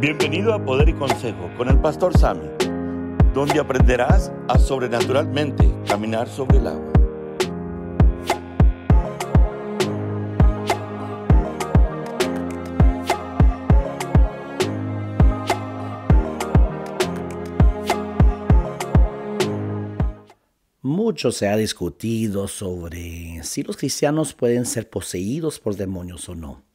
Bienvenido a Poder y Consejo con el Pastor Sammy, donde aprenderás a sobrenaturalmente caminar sobre el agua. Mucho se ha discutido sobre si los cristianos pueden ser poseídos por demonios o no.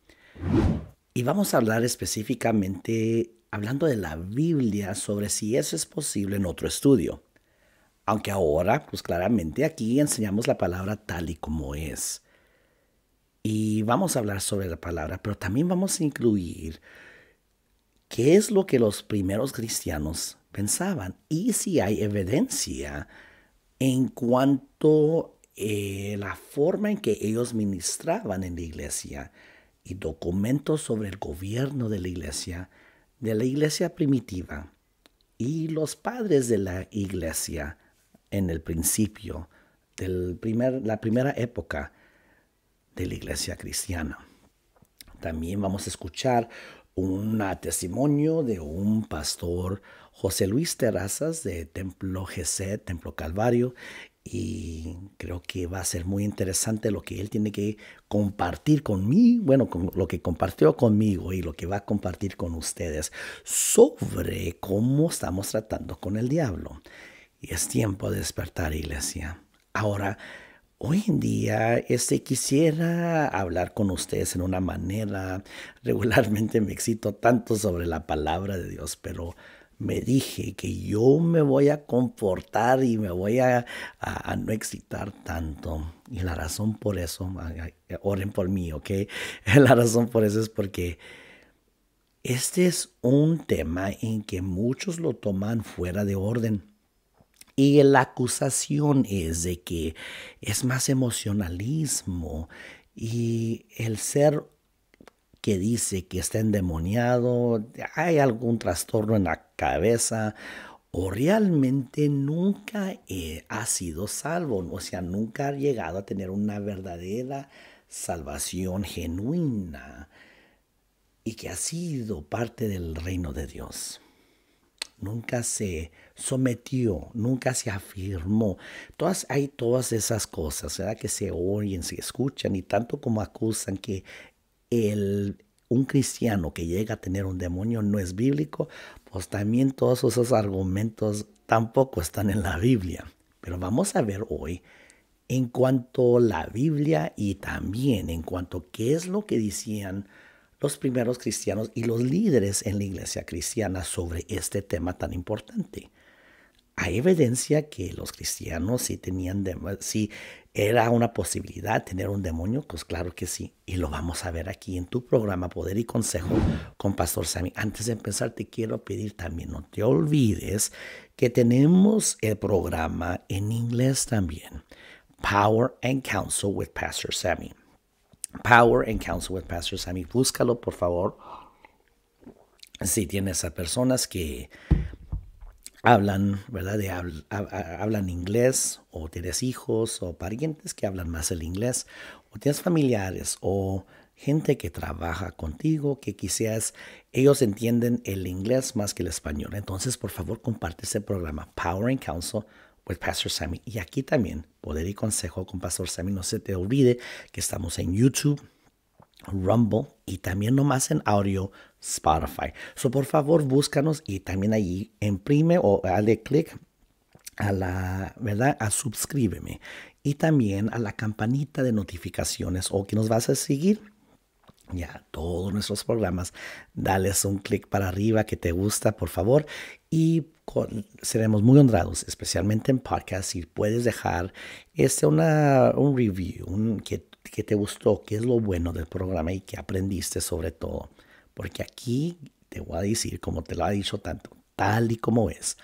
Y vamos a hablar específicamente, hablando de la Biblia, sobre si eso es posible en otro estudio. Aunque ahora, pues claramente aquí enseñamos la palabra tal y como es. Y vamos a hablar sobre la palabra, pero también vamos a incluir qué es lo que los primeros cristianos pensaban y si hay evidencia en cuanto a eh, la forma en que ellos ministraban en la iglesia y documentos sobre el gobierno de la iglesia, de la iglesia primitiva y los padres de la iglesia en el principio, de primer, la primera época de la iglesia cristiana. También vamos a escuchar un testimonio de un pastor, José Luis Terrazas, de Templo GC, Templo Calvario, y creo que va a ser muy interesante lo que él tiene que compartir con mí. bueno, lo que compartió conmigo y lo que va a compartir con ustedes sobre cómo estamos tratando con el diablo. Y es tiempo de despertar, iglesia. Ahora, hoy en día, este quisiera hablar con ustedes en una manera, regularmente me excito tanto sobre la palabra de Dios, pero me dije que yo me voy a comportar y me voy a, no excitar tanto. Y la razón por eso, oren por mí, ¿ok? La razón por eso es porque este es un tema en que muchos lo toman fuera de orden. Y la acusación es de que es más emocionalismo y el ser que dice que está endemoniado, hay algún trastorno en la cabeza o realmente nunca eh, ha sido salvo, o sea, nunca ha llegado a tener una verdadera salvación genuina y que ha sido parte del reino de Dios. Nunca se sometió, nunca se afirmó. Todas, hay todas esas cosas, ¿verdad? Que se oyen, se escuchan y tanto como acusan que un cristiano que llega a tener un demonio no es bíblico, pues también todos esos argumentos tampoco están en la Biblia. Pero vamos a ver hoy en cuanto a la Biblia y también en cuanto a qué es lo que decían los primeros cristianos y los líderes en la iglesia cristiana sobre este tema tan importante. Hay evidencia que los cristianos sí tenían, sí ¿Era una posibilidad tener un demonio? Pues claro que sí. Y lo vamos a ver aquí en tu programa Poder y Consejo con Pastor Sammy. Antes de empezar, te quiero pedir también, no te olvides que tenemos el programa en inglés también. Power and Counsel with Pastor Sammy. Power and Counsel with Pastor Sammy. Búscalo, por favor. Si tienes a personas que hablan, ¿verdad? De hablan inglés o tienes hijos o parientes que hablan más el inglés o tienes familiares o gente que trabaja contigo que quizás ellos entienden el inglés más que el español. Entonces, por favor, comparte este programa Power and Counsel with Pastor Sammy y aquí también Poder y Consejo con Pastor Sammy. No se te olvide que estamos en YouTube, Rumble y también nomás en audio Spotify. So, por favor, búscanos y también allí imprime o dale clic a la, ¿verdad? A suscríbeme y también a la campanita de notificaciones o que nos vas a seguir. Ya, todos nuestros programas, dales un clic para arriba que te gusta, por favor. Y seremos muy honrados, especialmente en podcast, si puedes dejar este una, un review, que, que te gustó, qué es lo bueno del programa y qué aprendiste sobre todo. Porque aquí te voy a decir, como te lo ha dicho tanto, tal y como es,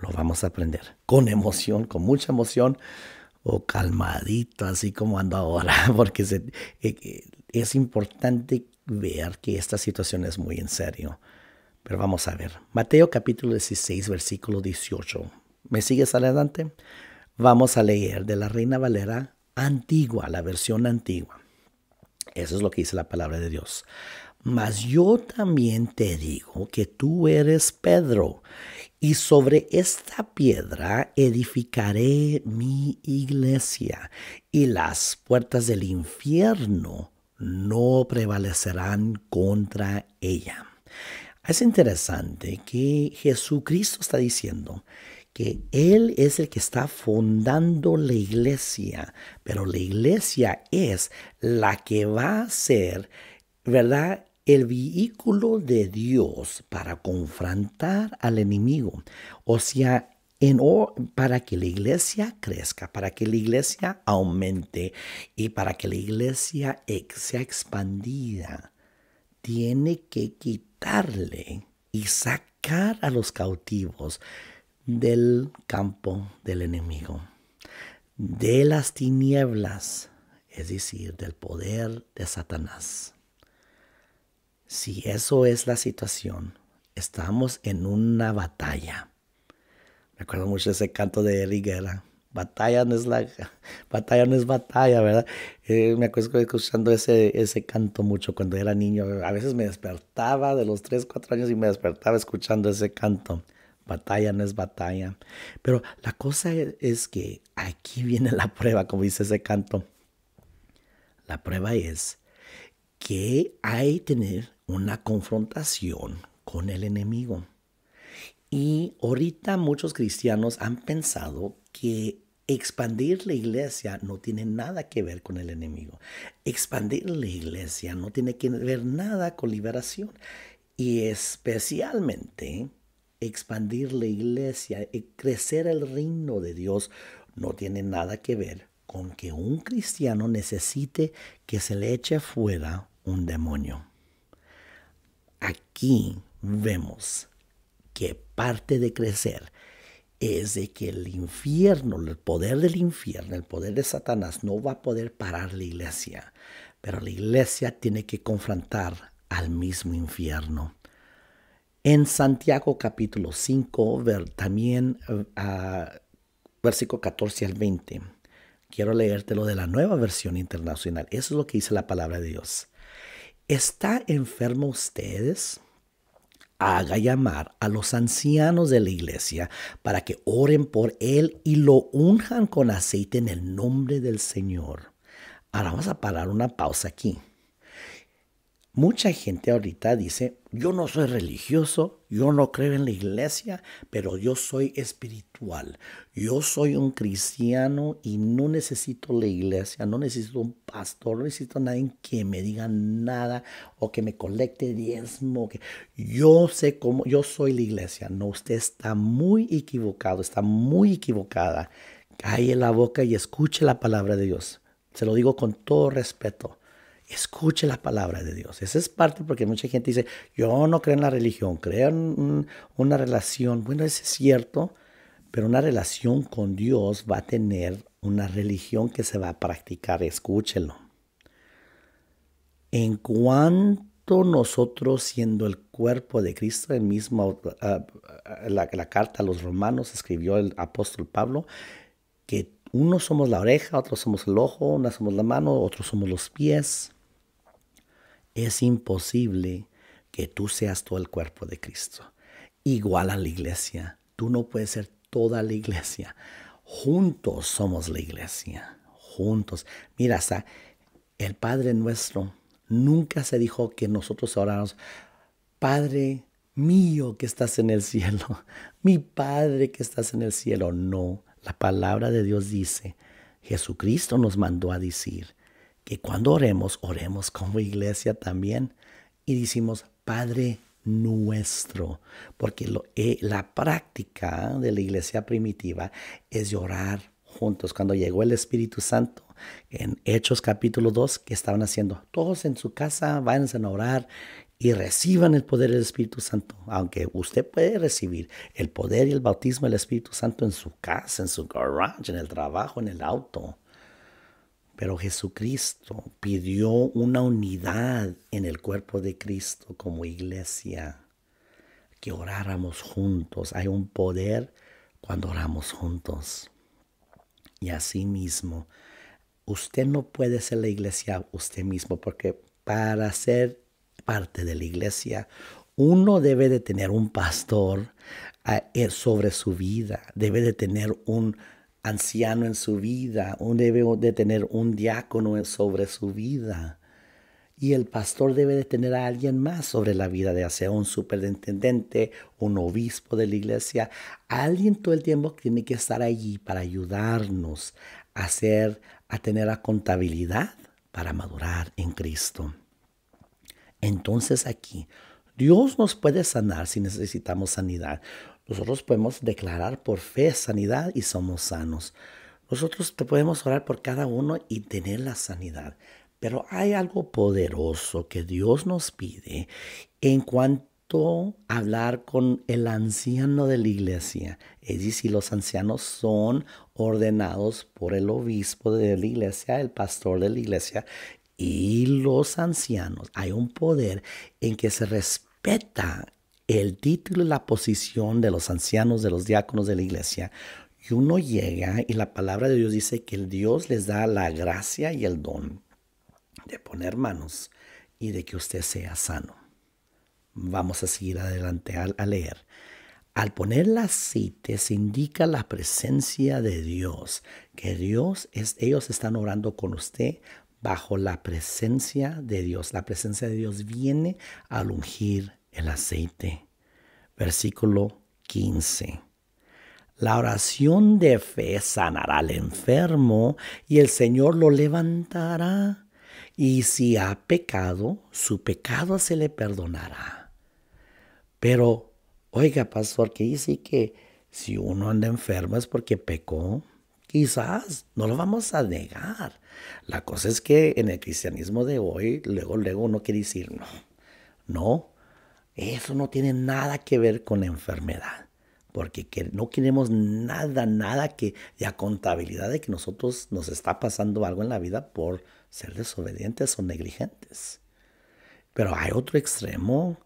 lo vamos a aprender con emoción, con mucha emoción o calmadito, así como ando ahora, porque eh, eh, es importante ver que esta situación es muy en serio. Pero vamos a ver. Mateo capítulo 16, versículo 18. ¿Me sigues adelante? Vamos a leer de la Reina Valera antigua, la versión antigua. Eso es lo que dice la palabra de Dios. Mas yo también te digo que tú eres Pedro, y sobre esta piedra edificaré mi iglesia, y las puertas del infierno no prevalecerán contra ella. Es interesante que Jesucristo está diciendo que Él es el que está fundando la iglesia, pero la iglesia es la que va a ser, ¿verdad? el vehículo de Dios para confrontar al enemigo. O sea, en, para que la iglesia crezca, para que la iglesia aumente y para que la iglesia sea expandida, tiene que quitarle y sacar a los cautivos del campo del enemigo, de las tinieblas, es decir, del poder de Satanás. Si eso es la situación, estamos en una batalla. Me acuerdo mucho ese canto de Ligera. Batalla no es la batalla no es batalla, ¿verdad? Eh, me acuerdo escuchando ese, ese canto mucho cuando era niño. A veces me despertaba de los 3, 4 años y me despertaba escuchando ese canto. Batalla no es batalla. Pero la cosa e, es, que aquí viene la prueba, como dice ese canto. La prueba es que hay que tener una confrontación con el enemigo. Y ahorita muchos cristianos han pensado que expandir la iglesia no tiene nada que ver con el enemigo. Expandir la iglesia no tiene que ver nada con liberación. Y especialmente expandir la iglesia, y crecer el reino de Dios, no tiene nada que ver con que un cristiano necesite que se le eche fuera un demonio. Aquí vemos que parte de crecer es de que el infierno, el poder del infierno, el poder de Satanás no va a poder parar la iglesia, pero la iglesia tiene que confrontar al mismo infierno. En Santiago capítulo 5, ver, también ah, versículo 14 al 20, quiero leértelo de la nueva versión internacional. Eso es lo que dice la palabra de Dios. ¿Está enfermo ustedes? Haga llamar a los ancianos de la iglesia para que oren por él y lo unjan con aceite en el nombre del Señor. Ahora vamos a parar una pausa aquí. Mucha gente ahorita dice, yo no soy religioso, yo no creo en la iglesia, pero yo soy espiritual, yo soy un cristiano y no necesito la iglesia, no necesito un pastor, no necesito a nadie que me diga nada o que me colecte diezmo. Que... Yo sé cómo, yo soy la iglesia. No, usted está muy equivocado, está muy equivocada. Calle la boca y escuche la palabra de Dios. Se lo digo con todo respeto escuche la palabra de Dios. Esa es parte porque mucha gente dice, yo no creo en la religión, creo en una relación. Bueno, eso es cierto, pero una relación con Dios va a tener una religión que se va a practicar, escúchelo. En cuanto nosotros siendo el cuerpo de Cristo, el mismo, ah, ah, la, carta a los romanos escribió el apóstol Pablo, que unos somos la oreja, otros somos el ojo, unos somos la mano, otros somos los pies es imposible que tú seas todo el cuerpo de Cristo. Igual a la iglesia. Tú no puedes ser toda la iglesia. Juntos somos la iglesia. Juntos. Mira, hasta el Padre nuestro nunca se dijo que nosotros oráramos, Padre mío que estás en el cielo, mi Padre que estás en el cielo. No, la palabra de Dios dice, Jesucristo nos mandó a decir, que cuando oremos, oremos como iglesia también y decimos, Padre nuestro, porque eh, la práctica de la iglesia primitiva es llorar juntos. Cuando llegó el Espíritu Santo en Hechos capítulo 2, que estaban haciendo? Todos en su casa, váyanse a orar y reciban el poder del Espíritu Santo. Aunque usted puede recibir el poder y el bautismo del Espíritu Santo en su casa, en su garage, en el trabajo, en el auto. Pero Jesucristo pidió una unidad en el cuerpo de Cristo como iglesia, que oráramos juntos. Hay un poder cuando oramos juntos. Y así mismo, usted no puede ser la iglesia usted mismo, porque para ser parte de la iglesia, uno debe de tener un pastor eh, sobre su vida, debe de tener un anciano en su vida, un debe de tener un diácono sobre su vida. Y el pastor debe de tener a alguien más sobre la vida, de sea un superintendente, un obispo de la iglesia. Alguien todo el tiempo tiene que estar allí para ayudarnos a, hacer, a tener la contabilidad para madurar en Cristo. Entonces aquí, Dios nos puede sanar si necesitamos sanidad. Nosotros podemos declarar por fe sanidad y somos sanos. Nosotros podemos orar por cada uno y tener la sanidad. Pero hay algo poderoso que Dios nos pide en cuanto a hablar con el anciano de la iglesia. Es decir, los ancianos son ordenados por el obispo de la iglesia, el pastor de la iglesia y los ancianos. Hay un poder en que se respeta el título y la posición de los ancianos, de los diáconos de la iglesia. Y uno llega y la palabra de Dios dice que el Dios les da la gracia y el don de poner manos y de que usted sea sano. Vamos a seguir adelante a, leer. Al poner las se indica la presencia de Dios, que Dios es, ellos están orando con usted bajo la presencia de Dios. La presencia de Dios viene al ungir el aceite. Versículo 15. La oración de fe sanará al enfermo y el Señor lo levantará. Y si ha pecado, su pecado se le perdonará. Pero, oiga, pastor, que dice que si uno anda enfermo es porque pecó. Quizás, no lo vamos a negar. La cosa es que en el cristianismo de hoy, luego, luego uno quiere decir, no, no, eso no tiene nada que ver con la enfermedad, porque no queremos nada, nada que ya contabilidad de que nosotros nos está pasando algo en la vida por ser desobedientes o negligentes. Pero hay otro extremo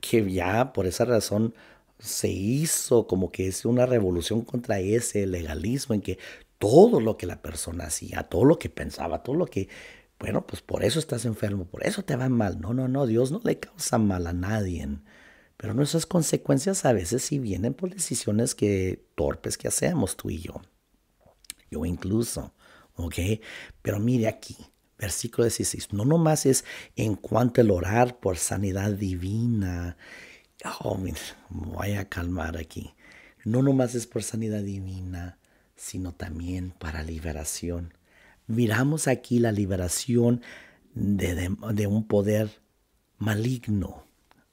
que ya por esa razón se hizo como que es una revolución contra ese legalismo en que todo lo que la persona hacía, todo lo que pensaba, todo lo que bueno, pues por eso estás enfermo, por eso te va mal. No, no, no, Dios no le causa mal a nadie. Pero nuestras consecuencias a veces sí vienen por decisiones que torpes que hacemos tú y yo. Yo incluso, ¿ok? Pero mire aquí, versículo 16, no nomás es en cuanto al orar por sanidad divina. Oh, voy a calmar aquí. No nomás es por sanidad divina, sino también para liberación miramos aquí la liberación de, un poder maligno.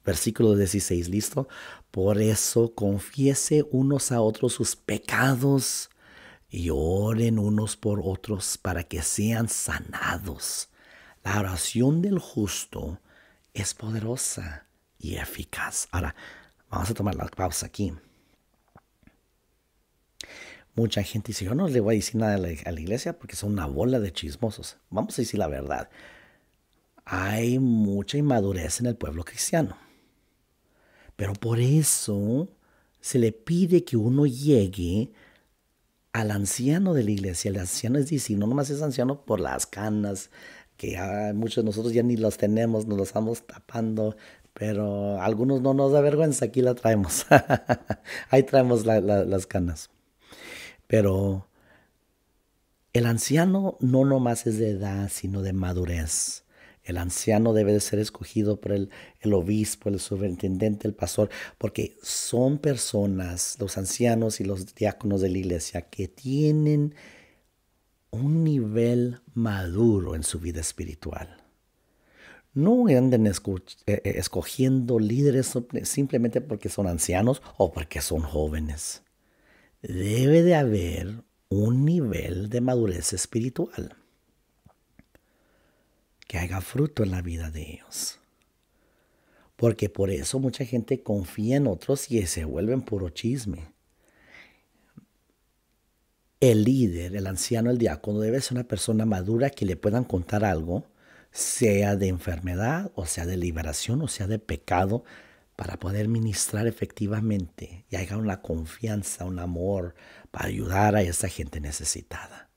Versículo 16, ¿listo? Por eso confiese unos a otros sus pecados y oren unos por otros para que sean sanados. La oración del justo es poderosa y eficaz. Ahora, vamos a tomar la pausa aquí mucha gente dice, yo no le voy a decir nada a la, iglesia porque son una bola de chismosos. Vamos a decir la verdad. Hay mucha inmadurez en el pueblo cristiano. Pero por eso se le pide que uno llegue al anciano de la iglesia. El anciano es decir, no nomás es anciano por las canas, que muchos de nosotros ya ni los tenemos, nos las estamos tapando, pero algunos no nos da vergüenza, aquí la traemos. Ahí traemos las canas. Pero el anciano no nomás es de edad, sino de madurez. El anciano debe de ser escogido por el, el, obispo, el superintendente, el pastor, porque son personas, los ancianos y los diáconos de la iglesia, que tienen un nivel maduro en su vida espiritual. No anden eh, eh, escogiendo líderes simplemente porque son ancianos o porque son jóvenes debe de haber un nivel de madurez espiritual que haga fruto en la vida de ellos. Porque por eso mucha gente confía en otros y se vuelven puro chisme. El líder, el anciano, el diácono debe ser una persona madura que le puedan contar algo, sea de enfermedad, o sea de liberación, o sea de pecado, para poder ministrar efectivamente y haya una confianza, un amor para ayudar a esta gente necesitada.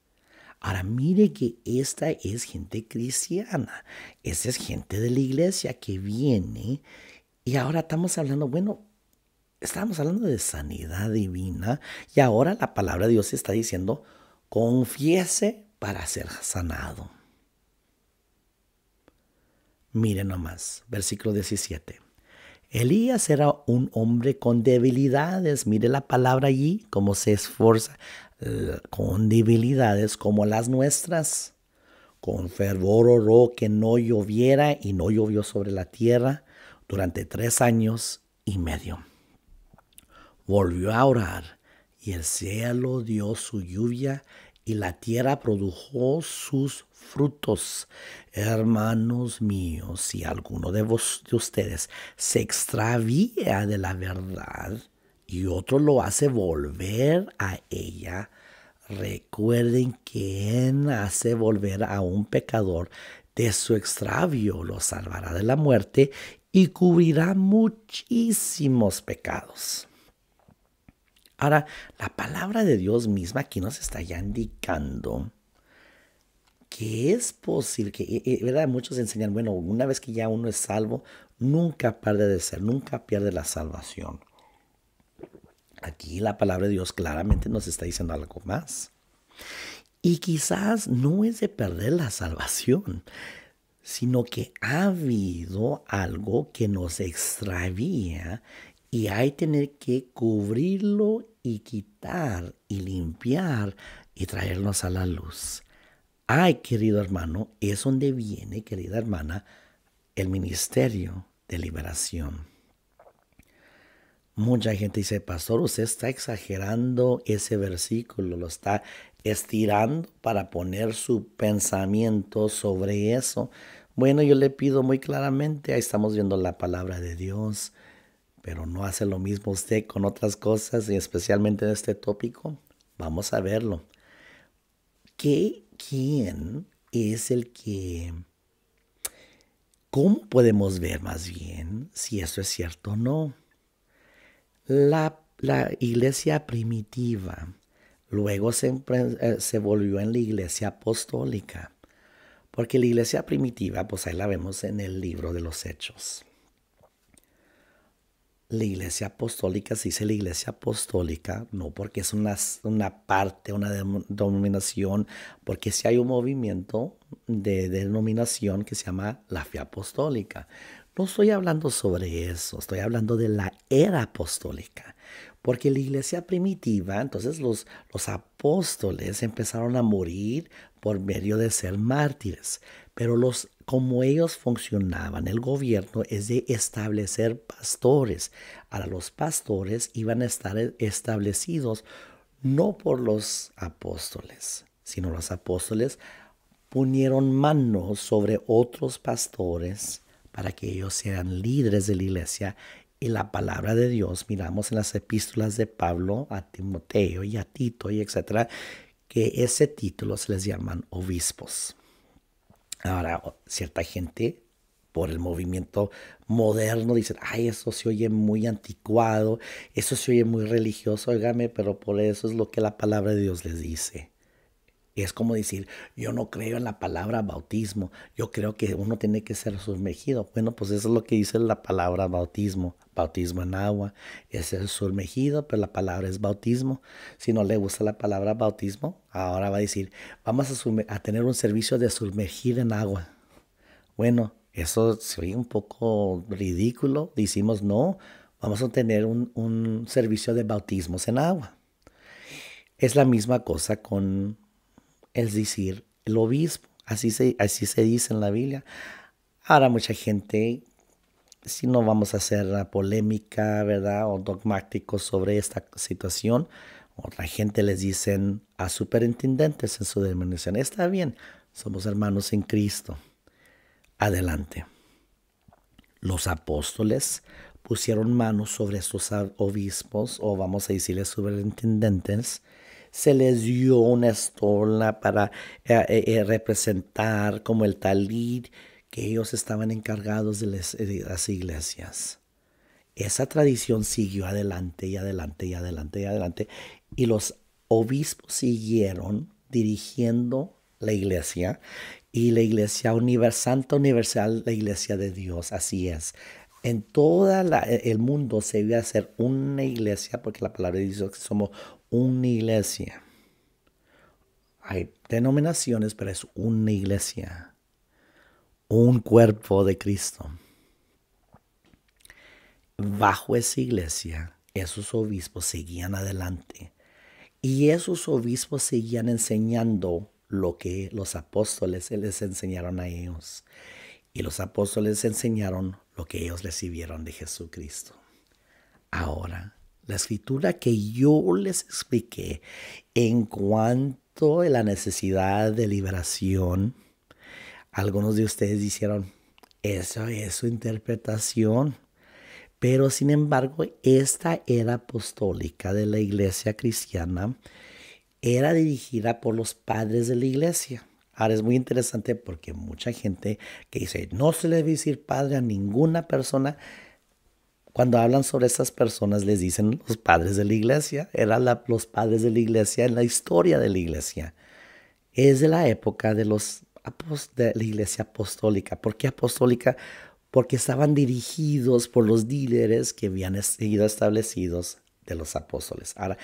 Ahora mire que esta es gente cristiana, esta es gente de la iglesia que viene y ahora estamos hablando, bueno, estamos hablando de sanidad divina y ahora la palabra de Dios está diciendo, confiese para ser sanado. Mire nomás, versículo 17. Elías era un hombre con debilidades. Mire la palabra allí, cómo se esfuerza. Con debilidades como las nuestras. Con fervor oró que no lloviera y no llovió sobre la tierra durante tres años y medio. Volvió a orar y el cielo dio su lluvia y la tierra produjo sus frutos. Hermanos míos, si alguno de, vos, de ustedes se extravía de la verdad y otro lo hace volver a ella, recuerden que él hace volver a un pecador de su extravio lo salvará de la muerte y cubrirá muchísimos pecados. Ahora, la palabra de Dios misma aquí nos está ya indicando que es posible, que, eh, eh, ¿verdad? Muchos enseñan, bueno, una vez que ya uno es salvo, nunca pierde de ser, nunca pierde la salvación. Aquí la palabra de Dios claramente nos está diciendo algo más. Y quizás no es de perder la salvación, sino que ha habido algo que nos extravía y hay tener que cubrirlo y quitar y limpiar y traernos a la luz. Ay, querido hermano, es donde viene, querida hermana, el ministerio de liberación. Mucha gente dice, pastor, usted está exagerando ese versículo, lo está estirando para poner su pensamiento sobre eso. Bueno, yo le pido muy claramente, ahí estamos viendo la palabra de Dios, pero no hace lo mismo usted con otras cosas y especialmente en este tópico. Vamos a verlo. ¿Qué quién es el que... ¿Cómo podemos ver más bien si eso es cierto o no? La, iglesia primitiva luego se, eh, se volvió en la iglesia apostólica, porque la iglesia primitiva, pues ahí la vemos en el libro de los hechos la iglesia apostólica se dice la iglesia apostólica, no porque es una, una parte, una denominación, porque si hay un movimiento de, de denominación que se llama la fe apostólica. No estoy hablando sobre eso, estoy hablando de la era apostólica. Porque la iglesia primitiva, entonces los, los apóstoles empezaron a morir por medio de ser mártires, pero los como ellos funcionaban, el gobierno es de establecer pastores. Ahora los pastores iban a estar e, establecidos no por los apóstoles, sino los apóstoles ponieron manos sobre otros pastores para que ellos sean líderes de la iglesia y la palabra de Dios, miramos en las epístolas de Pablo a Timoteo y a Tito y etcétera, que ese título se les llaman obispos. Ahora, cierta gente por el movimiento moderno dicen, ay, eso se oye muy anticuado, eso se oye muy religioso, óigame, pero por eso es lo que la palabra de Dios les dice. Es como decir, yo no creo en la palabra bautismo, yo creo que uno tiene que ser sumergido. Bueno, pues eso es lo que dice la palabra bautismo, bautismo en agua, es el sumergido, pero la palabra es bautismo. Si no le gusta la palabra bautismo, ahora va a decir, vamos a, tener un servicio de sumergir en agua. Bueno, eso se un poco ridículo, decimos no, vamos a tener un, un servicio de bautismos en agua. Es la misma cosa con es decir, el obispo. Así se, así se dice en la Biblia. Ahora mucha gente, si no vamos a hacer la polémica, ¿verdad? O dogmático sobre esta situación, otra gente les dicen a superintendentes en su denominación, está bien, somos hermanos en Cristo. Adelante. Los apóstoles pusieron manos sobre estos obispos, o vamos a decirles superintendentes, se les dio una estola para eh, eh, eh, representar como el talid que ellos estaban encargados de, las iglesias. Esa tradición siguió adelante y adelante y adelante y adelante y los obispos siguieron dirigiendo la iglesia y la iglesia universal, Santa Universal, la iglesia de Dios, así es. En todo el mundo se debe hacer una iglesia, porque la palabra de Dios que somos una iglesia. Hay denominaciones, pero es una iglesia, un cuerpo de Cristo. Bajo esa iglesia, esos obispos seguían adelante y esos obispos seguían enseñando lo que los apóstoles les enseñaron a ellos. Y los apóstoles enseñaron lo que ellos recibieron de Jesucristo. Ahora la escritura que yo les expliqué en cuanto a la necesidad de liberación, algunos de ustedes dijeron, esa es su interpretación. Pero sin embargo, esta era apostólica de la iglesia cristiana era dirigida por los padres de la iglesia. Ahora es muy interesante porque mucha gente que dice, no se le debe decir padre a ninguna persona, cuando hablan sobre esas personas, les dicen los padres de la iglesia. Eran los padres de la iglesia en la historia de la iglesia. Es de la época de, los, de la iglesia apostólica. ¿Por qué apostólica? Porque estaban dirigidos por los líderes que habían sido establecidos de los apóstoles. Ahora,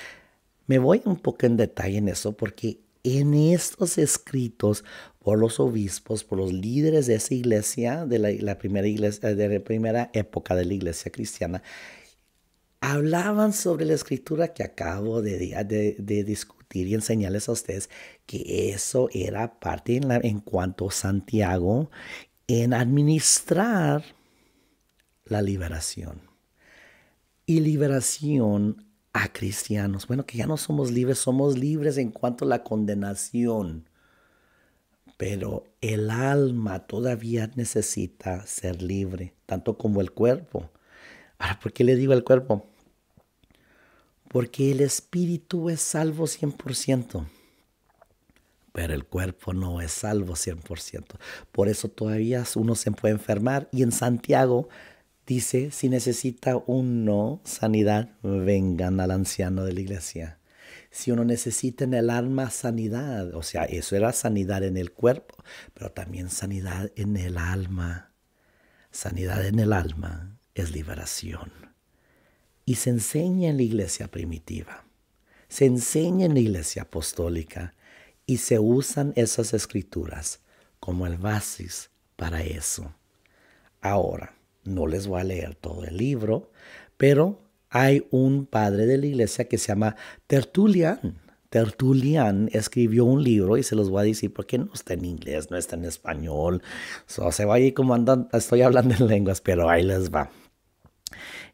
me voy un poco en detalle en eso porque en estos escritos por los obispos, por los líderes de esa iglesia, de la, primera iglesia, de primera época de la iglesia cristiana, hablaban sobre la escritura que acabo de, discutir y enseñarles a ustedes que eso era parte en, en cuanto a Santiago en administrar la liberación. Y liberación a cristianos. Bueno, que ya no somos libres, somos libres en cuanto a la condenación pero el alma todavía necesita ser libre, tanto como el cuerpo. Ahora, ¿por qué le digo el cuerpo? Porque el espíritu es salvo 100%, pero el cuerpo no es salvo 100%. Por eso todavía uno se puede enfermar y en Santiago dice, si necesita uno sanidad, vengan al anciano de la iglesia si uno necesita en el alma sanidad, o sea, eso era sanidad en el cuerpo, pero también sanidad en el alma. Sanidad en el alma es liberación. Y se enseña en la iglesia primitiva, se enseña en la iglesia apostólica y se usan esas escrituras como el basis para eso. Ahora, no les voy a leer todo el libro, pero hay un padre de la iglesia que se llama Tertulian. Tertulian escribió un libro y se los voy a decir porque no está en inglés, no está en español. se va ahí como andan, estoy hablando en lenguas, pero ahí les va.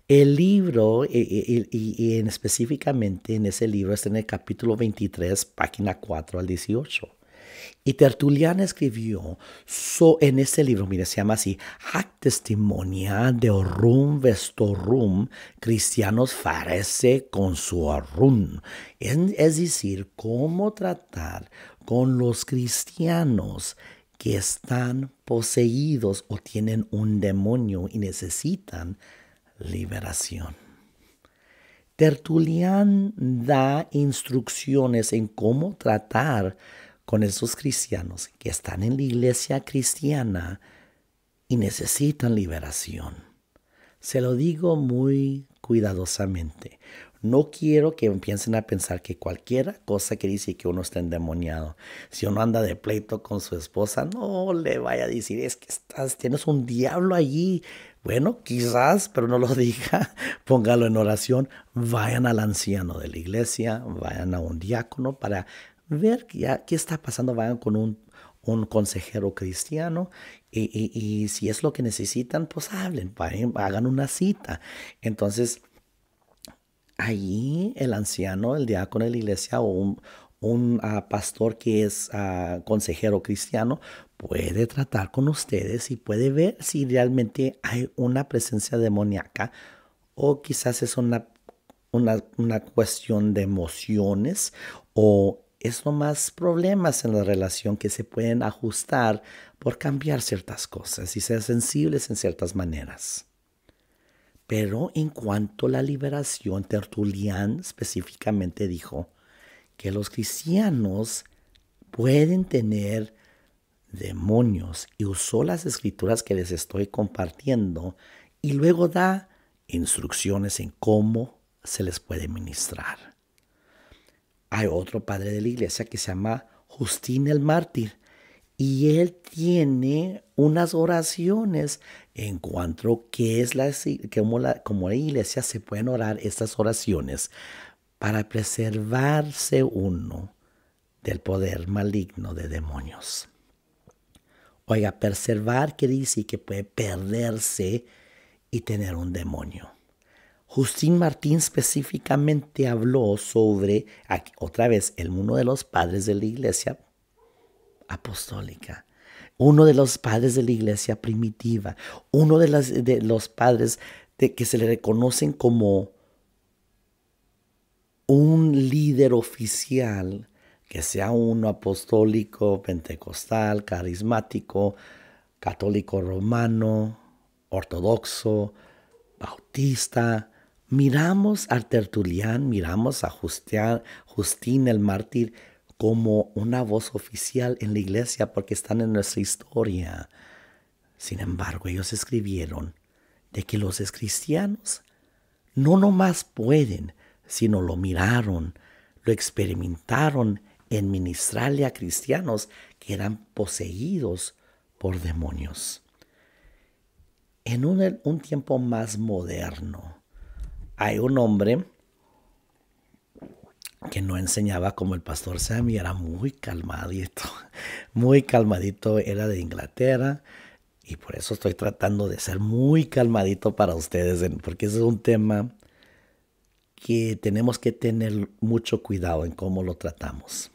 El libro, eh, eh, y, específicamente en ese libro, está en el capítulo 23, página 4 al 18. Y Tertuliano escribió so, en este libro, mire, se llama así, Hack Testimonia de rum Vestorum, Cristianos Farece con su rum, Es, decir, cómo tratar con los cristianos que están poseídos o tienen un demonio y necesitan liberación. Tertulian da instrucciones en cómo tratar con esos cristianos que están en la iglesia cristiana y necesitan liberación. Se lo digo muy cuidadosamente. No quiero que empiecen a pensar que cualquier cosa que dice que uno está endemoniado, si uno anda de pleito con su esposa, no le vaya a decir, es que estás, tienes un diablo allí. Bueno, quizás, pero no lo diga, póngalo en oración. Vayan al anciano de la iglesia, vayan a un diácono para ver qué, está pasando, vayan con un, consejero cristiano y, si es lo que necesitan, pues hablen, hagan una cita. Entonces, allí el anciano, el diácono de la iglesia o un, ah, pastor que es ah, consejero cristiano puede tratar con ustedes y puede ver si realmente hay una presencia demoníaca o quizás es una, una, una cuestión de emociones o es nomás problemas en la relación que se pueden ajustar por cambiar ciertas cosas y ser sensibles en ciertas maneras. Pero en cuanto a la liberación, Tertulian específicamente dijo que los cristianos pueden tener demonios y usó las escrituras que les estoy compartiendo y luego da instrucciones en cómo se les puede ministrar hay otro padre de la iglesia que se llama Justín el Mártir y él tiene unas oraciones en cuanto a es la, cómo como la iglesia se pueden orar estas oraciones para preservarse uno del poder maligno de demonios. Oiga, preservar quiere decir que puede perderse y tener un demonio. Justín Martín específicamente habló sobre, otra vez, el uno de los padres de la iglesia apostólica, uno de los padres de la iglesia primitiva, uno de, de los padres que se le reconocen como un líder oficial, que sea uno apostólico, pentecostal, carismático, católico romano, ortodoxo, bautista, Miramos al Tertulián, miramos a Justín el mártir como una voz oficial en la iglesia porque están en nuestra historia. Sin embargo, ellos escribieron de que los cristianos no nomás pueden, sino lo miraron, lo experimentaron en ministrarle a cristianos que eran poseídos por demonios. En un tiempo más moderno, hay un hombre que no enseñaba como el pastor Sammy, era muy calmadito, muy calmadito, era de Inglaterra y por eso estoy tratando de ser muy calmadito para ustedes, porque ese es un tema que tenemos que tener mucho cuidado en cómo lo tratamos.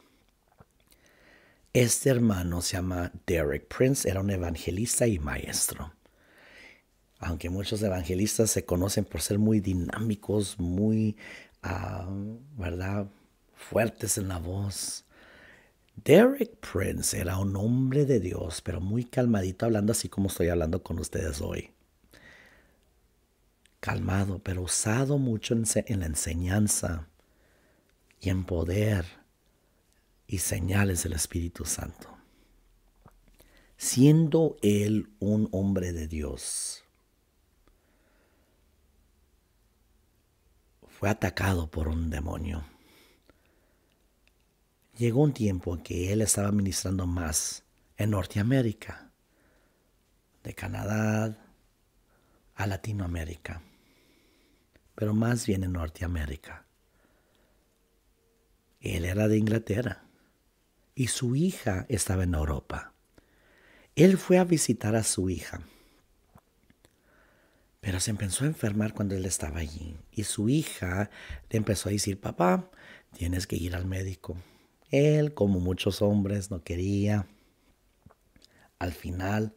Este hermano se llama Derek Prince, era un evangelista y maestro aunque muchos evangelistas se conocen por ser muy dinámicos, muy, ah, ¿verdad?, fuertes en la voz. Derek Prince era un hombre de Dios, pero muy calmadito hablando así como estoy hablando con ustedes hoy. Calmado, pero usado mucho en la enseñanza y en poder y señales del Espíritu Santo. Siendo él un hombre de Dios, fue atacado por un demonio. Llegó un tiempo en que él estaba ministrando más en Norteamérica, de Canadá a Latinoamérica, pero más bien en Norteamérica. Él era de Inglaterra y su hija estaba en Europa. Él fue a visitar a su hija pero se empezó a enfermar cuando él estaba allí y su hija le empezó a decir, papá, tienes que ir al médico. Él, como muchos hombres, no quería. Al final,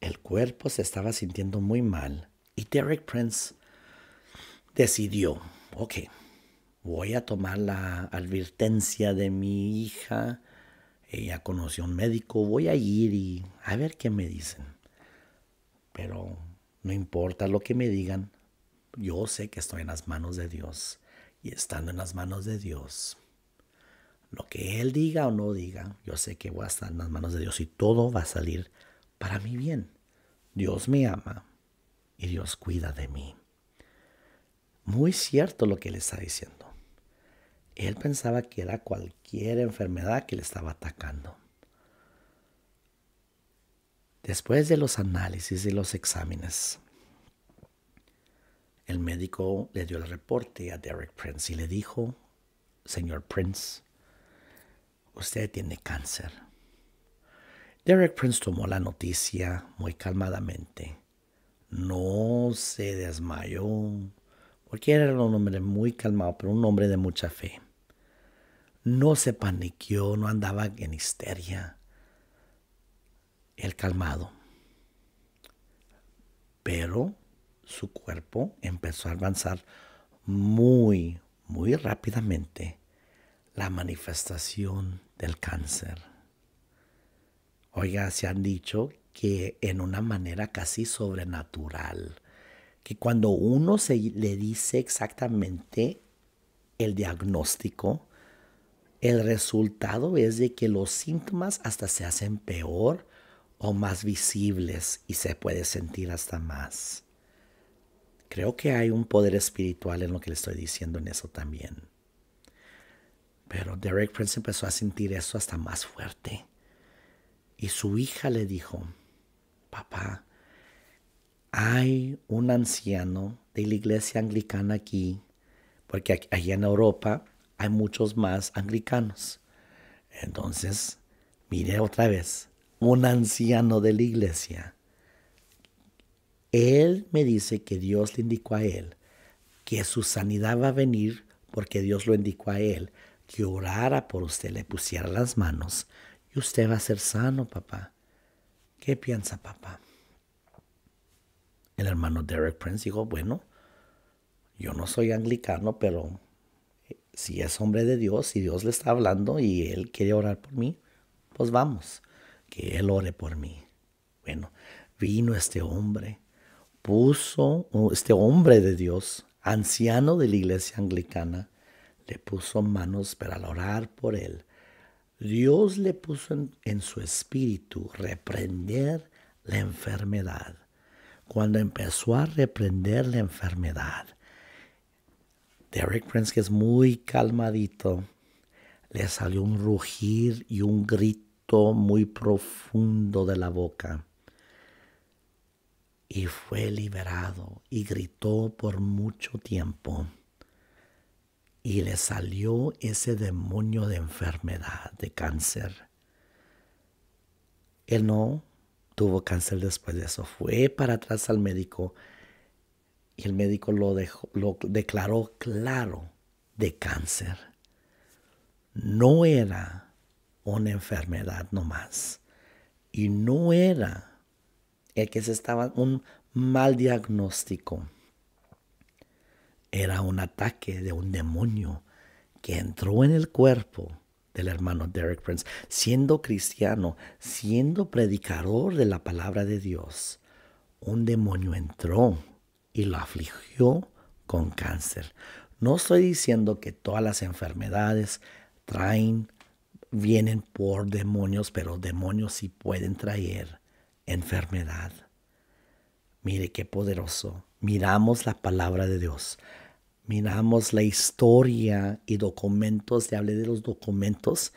el cuerpo se estaba sintiendo muy mal y Derek Prince decidió, ok, voy a tomar la advertencia de mi hija, ella conoció un médico, voy a ir y a ver qué me dicen. Pero no importa lo que me digan, yo sé que estoy en las manos de Dios. Y estando en las manos de Dios, lo que Él diga o no diga, yo sé que voy a estar en las manos de Dios y todo va a salir para mi bien. Dios me ama y Dios cuida de mí. Muy cierto lo que Él está diciendo. Él pensaba que era cualquier enfermedad que le estaba atacando. Después de los análisis y los exámenes, el médico le dio el reporte a Derek Prince y le dijo, señor Prince, usted tiene cáncer. Derek Prince tomó la noticia muy calmadamente. No se desmayó, porque era un hombre muy calmado, pero un hombre de mucha fe. No se paniqueó, no andaba en histeria el calmado. Pero su cuerpo empezó a avanzar muy, muy rápidamente la manifestación del cáncer. Oiga, se han dicho que en una manera casi sobrenatural, que cuando uno se le dice exactamente el diagnóstico, el resultado es de que los síntomas hasta se hacen peor o más visibles y se puede sentir hasta más. Creo que hay un poder espiritual en lo que le estoy diciendo en eso también. Pero Derek Prince empezó a sentir eso hasta más fuerte. Y su hija le dijo, papá, hay un anciano de la iglesia anglicana aquí, porque allá en Europa hay muchos más anglicanos. Entonces, mire otra vez, un anciano de la iglesia, él me dice que Dios le indicó a él que su sanidad va a venir porque Dios lo indicó a él, que orara por usted, le pusiera las manos y usted va a ser sano, papá. ¿Qué piensa, papá? El hermano Derek Prince dijo, bueno, yo no soy anglicano, pero eh, si es hombre de Dios, y Dios le está hablando y él quiere orar por mí, pues vamos que él ore por mí. Bueno, vino este hombre, puso, este hombre de Dios, anciano de la iglesia anglicana, le puso manos para orar por él. Dios le puso en, su espíritu reprender la enfermedad. Cuando empezó a reprender la enfermedad, Derek Prince, que es muy calmadito, le salió un rugir y un grito muy profundo de la boca. Y fue liberado y gritó por mucho tiempo. Y le salió ese demonio de enfermedad, de cáncer. Él no tuvo cáncer después de eso. Fue para atrás al médico y el médico lo, dejó, lo declaró claro de cáncer. No era una enfermedad nomás. Y no era el que se estaba un mal diagnóstico. Era un ataque de un demonio que entró en el cuerpo del hermano Derek Prince, siendo cristiano, siendo predicador de la palabra de Dios. Un demonio entró y lo afligió con cáncer. No estoy diciendo que todas las enfermedades traen vienen por demonios, pero demonios sí pueden traer enfermedad. Mire qué poderoso. Miramos la palabra de Dios. Miramos la historia y documentos. Te hablé de los documentos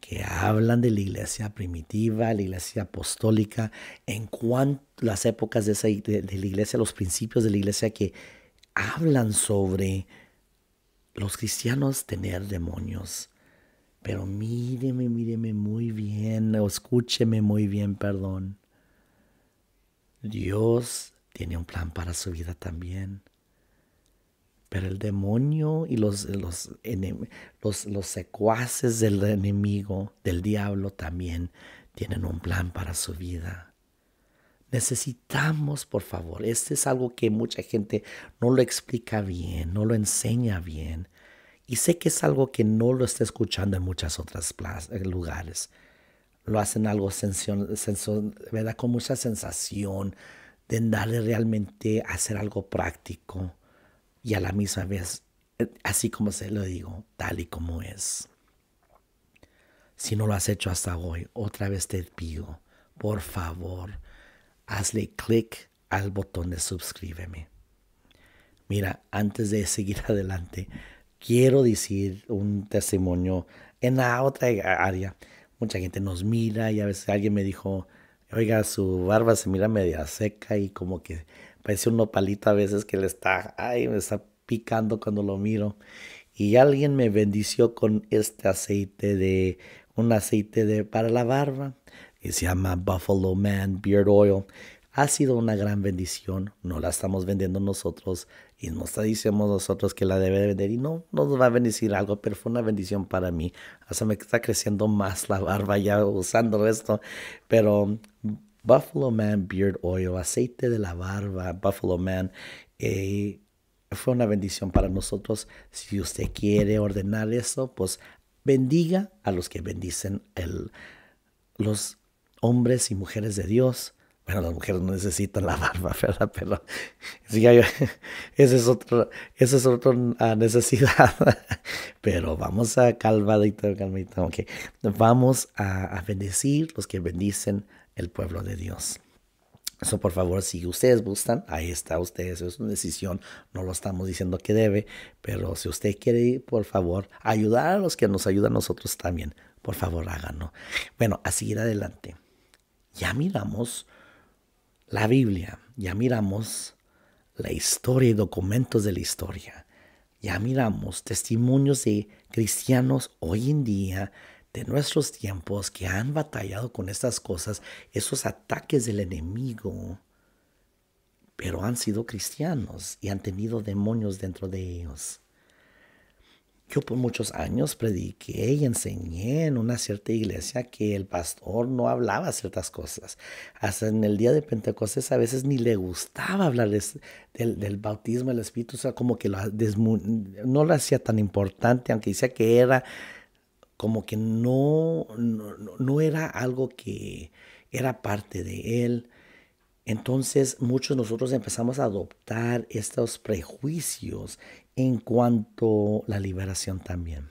que hablan de la iglesia primitiva, la iglesia apostólica, en cuanto las épocas de la iglesia, los principios de la iglesia que hablan sobre los cristianos tener demonios pero míreme, míreme muy bien, escúcheme muy bien, perdón. Dios tiene un plan para su vida también. Pero el demonio y los, los, los secuaces del enemigo, del diablo, también tienen un plan para su vida. Necesitamos, por favor, este es algo que mucha gente no lo explica bien, no lo enseña bien. Y sé que es algo que no lo está escuchando en muchas otras eh, lugares. Lo hacen algo sensión ¿verdad? con mucha sensación de darle realmente a hacer algo práctico y a la misma vez, eh, así como se lo digo, tal y como es. Si no lo has hecho hasta hoy, otra vez te pido, por favor, hazle clic al botón de suscríbeme. Mira, antes de seguir adelante, quiero decir un testimonio en la otra área. Mucha gente nos mira y a veces alguien me dijo, oiga, su barba se mira media seca y como que parece un nopalito a veces que le está, ay, me está picando cuando lo miro. Y alguien me bendició con este aceite de, un aceite de, para la barba que se llama Buffalo Man Beard Oil. Ha sido una gran bendición, no la estamos vendiendo nosotros, y nos decimos nosotros que la debe vender y no, nos va a bendecir algo, pero fue una bendición para mí. O me está creciendo más la barba ya usando esto, pero Buffalo Man Beard Oil, aceite de la barba, Buffalo Man. Eh, fue una bendición para nosotros. Si usted quiere ordenar eso, pues bendiga a los que bendicen el, los hombres y mujeres de Dios. Bueno, las mujeres no necesitan la barba, ¿verdad? Pero sí, esa es otra, esa es otra ah, necesidad. Pero vamos a calmar, calmadito. Okay. Vamos a, a bendecir los que bendicen el pueblo de Dios. Eso por favor, si ustedes gustan, ahí está ustedes, es una decisión, no lo estamos diciendo que debe, pero si usted quiere, por favor, ayudar a los que nos ayudan a nosotros también, por favor háganlo. Bueno, a seguir adelante. Ya miramos la Biblia, ya miramos la historia y documentos de la historia. Ya miramos testimonios de cristianos hoy en día de nuestros tiempos que han batallado con estas cosas, esos ataques del enemigo, pero han sido cristianos y han tenido demonios dentro de ellos. Yo por muchos años prediqué y enseñé en una cierta iglesia que el pastor no hablaba ciertas cosas. Hasta en el día de Pentecostés a veces ni le gustaba hablar del, bautismo del Espíritu, o sea, como que no lo hacía tan importante, aunque decía que era como que no, no era algo que era parte de él. Entonces muchos de nosotros empezamos a adoptar estos prejuicios en cuanto a la liberación también.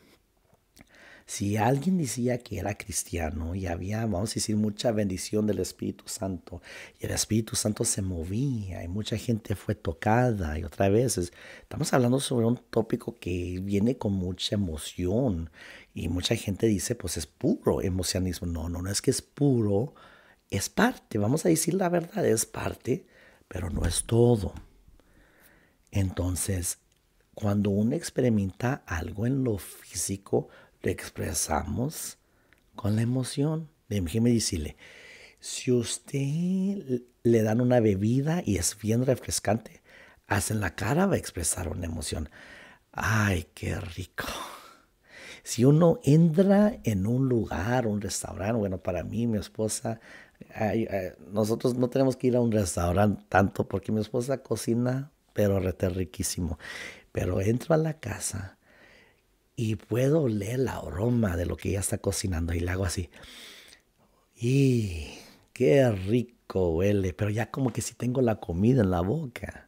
Si alguien decía que era cristiano y había, vamos a decir, mucha bendición del Espíritu Santo, y el Espíritu Santo se movía y mucha gente fue tocada, y otras veces estamos hablando sobre un tópico que viene con mucha emoción, y mucha gente dice, pues es puro emocionismo. No, no, no es que es puro es parte, vamos a decir la verdad, es parte, pero no es todo. Entonces, cuando uno experimenta algo en lo físico, lo expresamos con la emoción. Déjeme decirle, si usted le dan una bebida y es bien refrescante, hacen la cara va a expresar una emoción. ¡Ay, qué rico! Si uno entra en un lugar, un restaurante, bueno, para mí, mi esposa, eh, nosotros no tenemos que ir a un restaurante tanto porque mi esposa cocina, pero rete riquísimo. Pero entro a la casa y puedo oler la aroma de lo que ella está cocinando y le hago así. Y qué rico huele, pero ya como que si tengo la comida en la boca.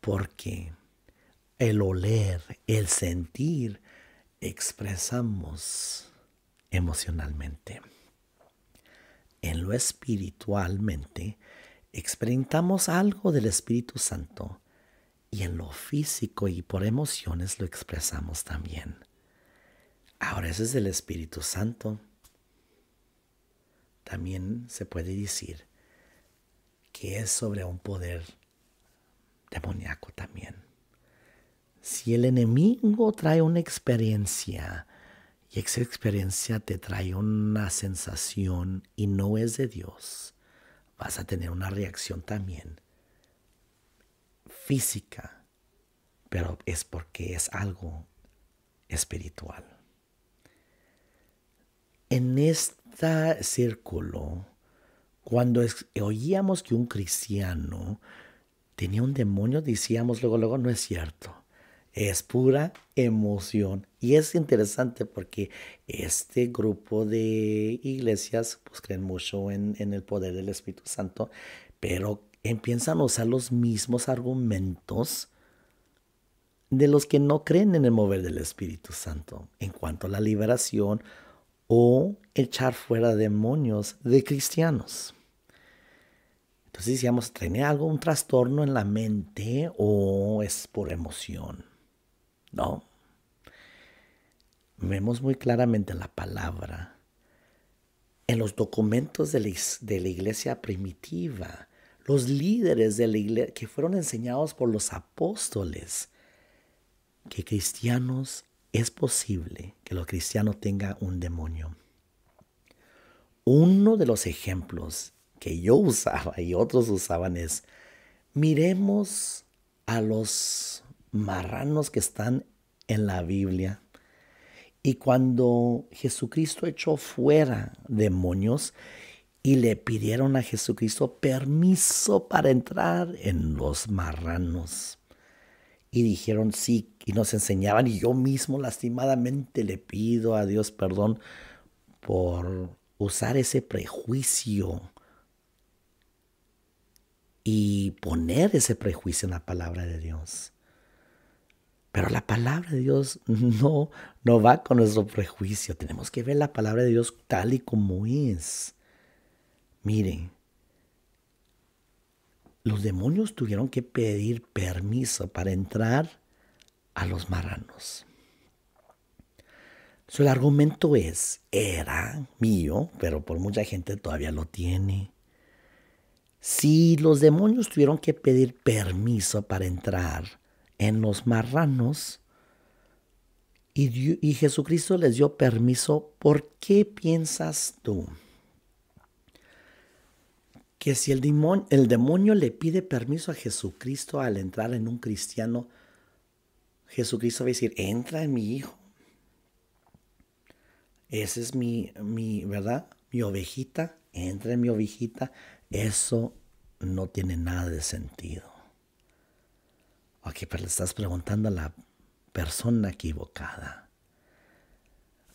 Porque el oler, el sentir, expresamos emocionalmente en lo espiritualmente, experimentamos algo del Espíritu Santo y en lo físico y por emociones lo expresamos también. Ahora ese es el Espíritu Santo. También se puede decir que es sobre un poder demoníaco también. Si el enemigo trae una experiencia y esa experiencia te trae una sensación y no es de Dios. Vas a tener una reacción también física, pero es porque es algo espiritual. En este círculo, cuando oíamos que un cristiano tenía un demonio, decíamos luego, luego, no es cierto es pura emoción. Y es interesante porque este grupo de iglesias pues creen mucho en, en el poder del Espíritu Santo, pero empiezan a usar los mismos argumentos de los que no creen en el mover del Espíritu Santo en cuanto a la liberación o echar fuera demonios de cristianos. Entonces decíamos, ¿tiene algo, un trastorno en la mente o es por emoción? No. Vemos muy claramente la palabra en los documentos de la, de la iglesia primitiva, los líderes de la iglesia que fueron enseñados por los apóstoles, que cristianos es posible que los cristianos tenga un demonio. Uno de los ejemplos que yo usaba y otros usaban es, miremos a los marranos que están en la Biblia. Y cuando Jesucristo echó fuera demonios y le pidieron a Jesucristo permiso para entrar en los marranos. Y dijeron sí, y nos enseñaban, y yo mismo lastimadamente le pido a Dios perdón por usar ese prejuicio y poner ese prejuicio en la palabra de Dios. Pero la palabra de Dios no, no va con nuestro prejuicio. Tenemos que ver la palabra de Dios tal y como es. Miren, los demonios tuvieron que pedir permiso para entrar a los marranos. Su el argumento es, era mío, pero por mucha gente todavía lo tiene. Si los demonios tuvieron que pedir permiso para entrar en los marranos y, Jesucristo les dio permiso, ¿por qué piensas tú? que si el demonio, le pide permiso a Jesucristo al entrar en un cristiano, Jesucristo va a decir, entra en mi hijo. Ese es mi, mi, ¿verdad? Mi ovejita, entra en mi ovejita. Eso no tiene nada de sentido. O pero le estás preguntando a la persona equivocada.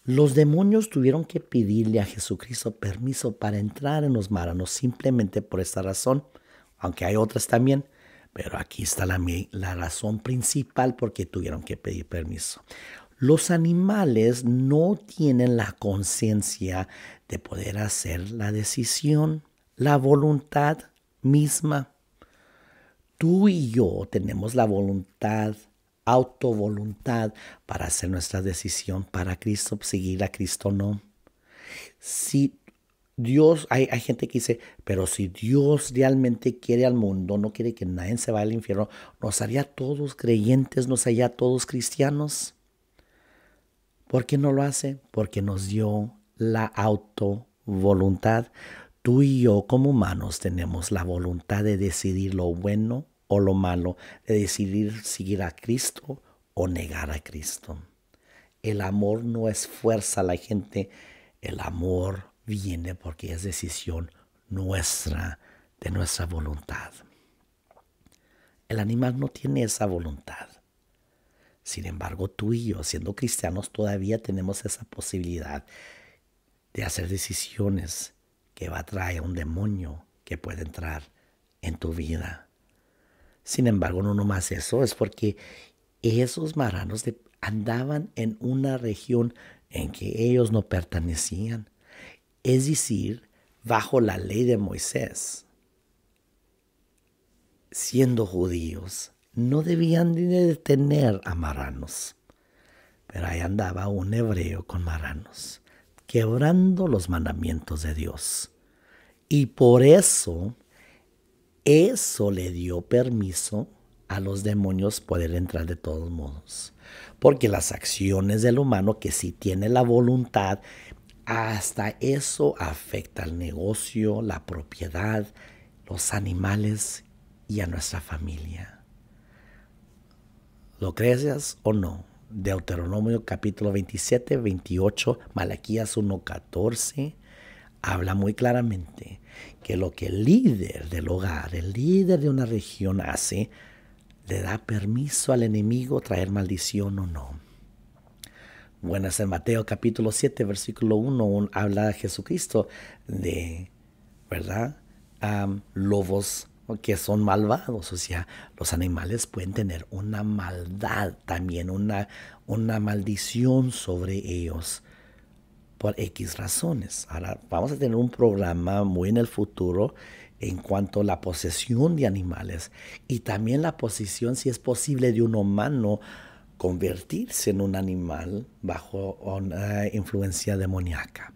Los demonios tuvieron que pedirle a Jesucristo permiso para entrar en los maranos simplemente por esta razón, aunque hay otras también, pero aquí está la, razón principal por tuvieron que pedir permiso. Los animales no tienen la conciencia de poder hacer la decisión, la voluntad misma tú y yo tenemos la voluntad, autovoluntad, para hacer nuestra decisión para Cristo, seguir a Cristo o no. Si Dios, hay, hay, gente que dice, pero si Dios realmente quiere al mundo, no quiere que nadie se vaya al infierno, nos haría todos creyentes, nos haría todos cristianos. ¿Por qué no lo hace? Porque nos dio la autovoluntad. Tú y yo como humanos tenemos la voluntad de decidir lo bueno o lo malo, de decidir seguir a Cristo o negar a Cristo. El amor no es fuerza a la gente, el amor viene porque es decisión nuestra, de nuestra voluntad. El animal no tiene esa voluntad. Sin embargo, tú y yo, siendo cristianos, todavía tenemos esa posibilidad de hacer decisiones que va a traer un demonio que puede entrar en tu vida. Sin embargo, no nomás eso, es porque esos marranos andaban en una región en que ellos no pertenecían, es decir, bajo la ley de Moisés. Siendo judíos, no debían de tener a marranos, pero ahí andaba un hebreo con marranos quebrando los mandamientos de Dios. Y por eso, eso le dio permiso a los demonios poder entrar de todos modos. Porque las acciones del humano, que si tiene la voluntad, hasta eso afecta al negocio, la propiedad, los animales y a nuestra familia. ¿Lo crees o no? Deuteronomio capítulo 27, 28, Malaquías 1, 14, habla muy claramente que lo que el líder del hogar, el líder de una región hace, le da permiso al enemigo traer maldición o no. Buenas en Mateo capítulo 7, versículo 1, habla Jesucristo de, ¿verdad? Um, lobos que son malvados. O sea, los animales pueden tener una maldad también, una, una maldición sobre ellos por X razones. Ahora vamos a tener un programa muy en el futuro en cuanto a la posesión de animales y también la posesión, si es posible, de un humano convertirse en un animal bajo una influencia demoníaca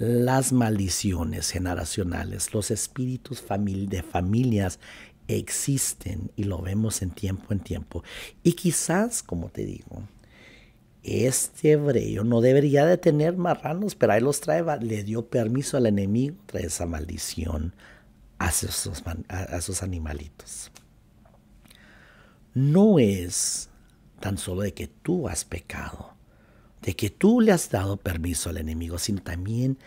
las maldiciones generacionales, los espíritus de familias existen y lo vemos en tiempo en tiempo. Y quizás, como te digo, este hebreo no debería de tener marranos, pero ahí los trae, le dio permiso al enemigo, trae esa maldición a esos animalitos. No es tan solo de que tú has pecado, de que tú le has dado permiso al enemigo, sino también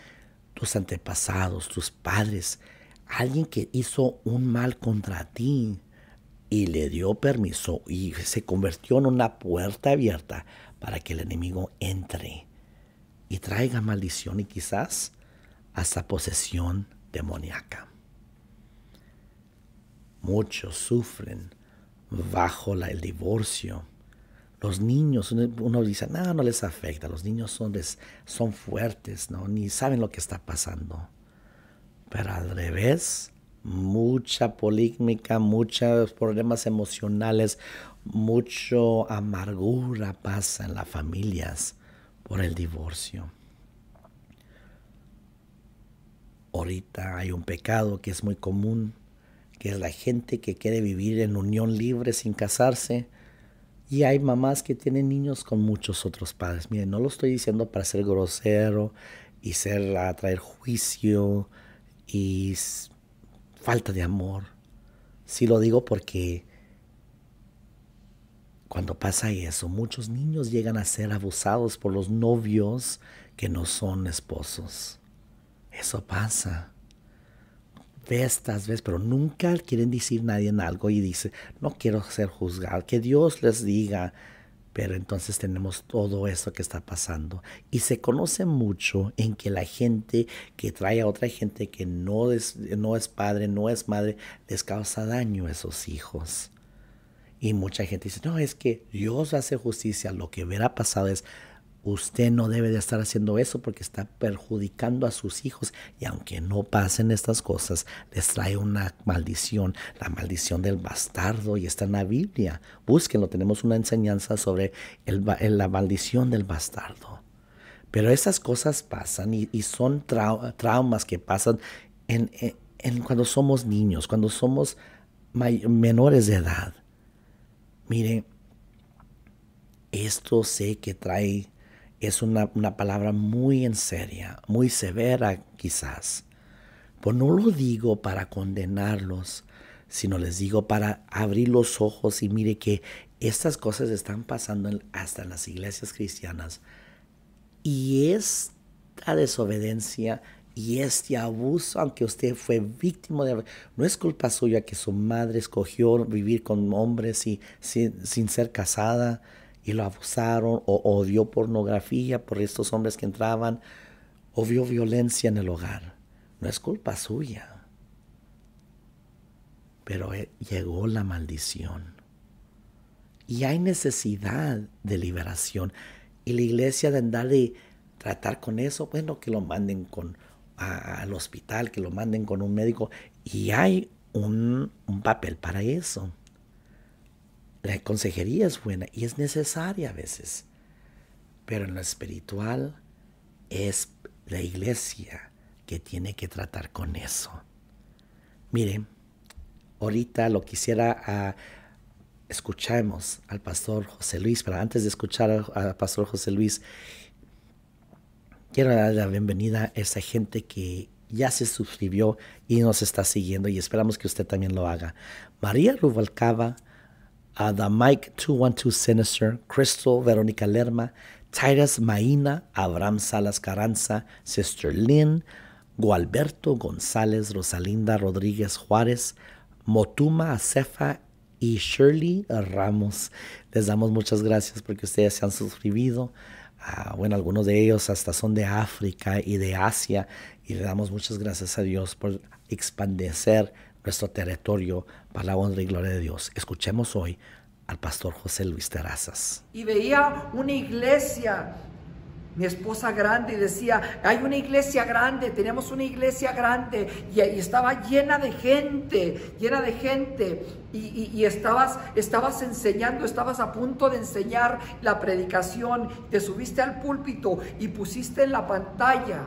tus antepasados, tus padres, alguien que hizo un mal contra ti y le dio permiso y se convirtió en una puerta abierta para que el enemigo entre y traiga maldición y quizás hasta posesión demoníaca. Muchos sufren bajo el divorcio los niños, uno dice, no, no les afecta, los niños son, son fuertes, ¿no? ni saben lo que está pasando. Pero al revés, mucha polímica, muchos problemas emocionales, mucha amargura pasa en las familias por el divorcio. Ahorita hay un pecado que es muy común, que es la gente que quiere vivir en unión libre sin casarse, y hay mamás que tienen niños con muchos otros padres. Miren, no lo estoy diciendo para ser grosero y ser a traer juicio y falta de amor. Sí lo digo porque cuando pasa eso, muchos niños llegan a ser abusados por los novios que no son esposos. Eso pasa vez pero nunca quieren decir nadie en algo y dice, no quiero ser juzgado, que Dios les diga. Pero entonces tenemos todo esto que está pasando. Y se conoce mucho en que la gente que trae a otra gente que no es, no es padre, no es madre, les causa daño a esos hijos. Y mucha gente dice, no, es que Dios hace justicia. Lo que verá pasado es, usted no debe de estar haciendo eso porque está perjudicando a sus hijos y aunque no pasen estas cosas, les trae una maldición, la maldición del bastardo y está en la Biblia. Búsquenlo, tenemos una enseñanza sobre la maldición del bastardo. Pero esas cosas pasan y, son traumas que pasan cuando somos niños, cuando somos menores de edad. Mire, esto sé que trae es una, palabra muy en seria, muy severa quizás. Pues no lo digo para condenarlos, sino les digo para abrir los ojos y mire que estas cosas están pasando hasta en las iglesias cristianas. Y esta desobediencia y este abuso, aunque usted fue víctima de... No es culpa suya que su madre escogió vivir con hombres y, sin, sin ser casada y lo abusaron o, odio pornografía por estos hombres que entraban o vio violencia en el hogar. No es culpa suya. Pero eh, llegó la maldición. Y hay necesidad de liberación. Y la iglesia de andar tratar con eso, bueno, que lo manden con, al hospital, que lo manden con un médico. Y hay un papel para eso. La consejería es buena y es necesaria a veces, pero en lo espiritual es la iglesia que tiene que tratar con eso. Miren, ahorita lo quisiera Escuchamos. Ah, escuchemos al pastor José Luis, pero antes de escuchar al pastor José Luis, quiero dar la bienvenida a esa gente que ya se suscribió y nos está siguiendo y esperamos que usted también lo haga. María Rubalcaba a the Mike 212 Sinister, Crystal Veronica Lerma, Titus Maina, Abraham Salas Carranza, Sister Lynn, Gualberto González, Rosalinda Rodríguez Juárez, Motuma Acefa y Shirley Ramos. Les damos muchas gracias porque ustedes se han suscribido. Ah, bueno, algunos de ellos hasta son de África y de Asia. Y le damos muchas gracias a Dios por expandecer nuestro territorio para la honra y gloria de Dios. Escuchemos hoy al pastor José Luis Terrazas. Y veía una iglesia, mi esposa grande, y decía, hay una iglesia grande, tenemos una iglesia grande, y, estaba llena de gente, llena de gente, y, estabas, estabas enseñando, estabas a punto de enseñar la predicación, te subiste al púlpito y pusiste en la pantalla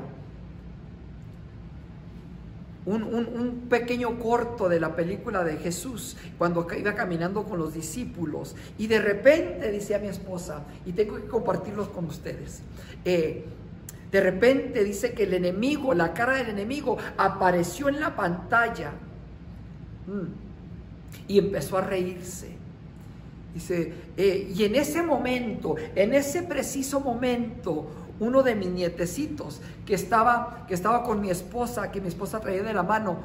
un, pequeño corto de la película de Jesús, cuando iba caminando con los discípulos. Y de repente, dice a mi esposa, y tengo que compartirlos con ustedes, eh, de repente dice que el enemigo, la cara del enemigo, apareció en la pantalla mm, y empezó a reírse. Dice, eh, y en ese momento, en ese preciso momento, uno de mis nietecitos que estaba, que estaba con mi esposa, que mi esposa traía de la mano,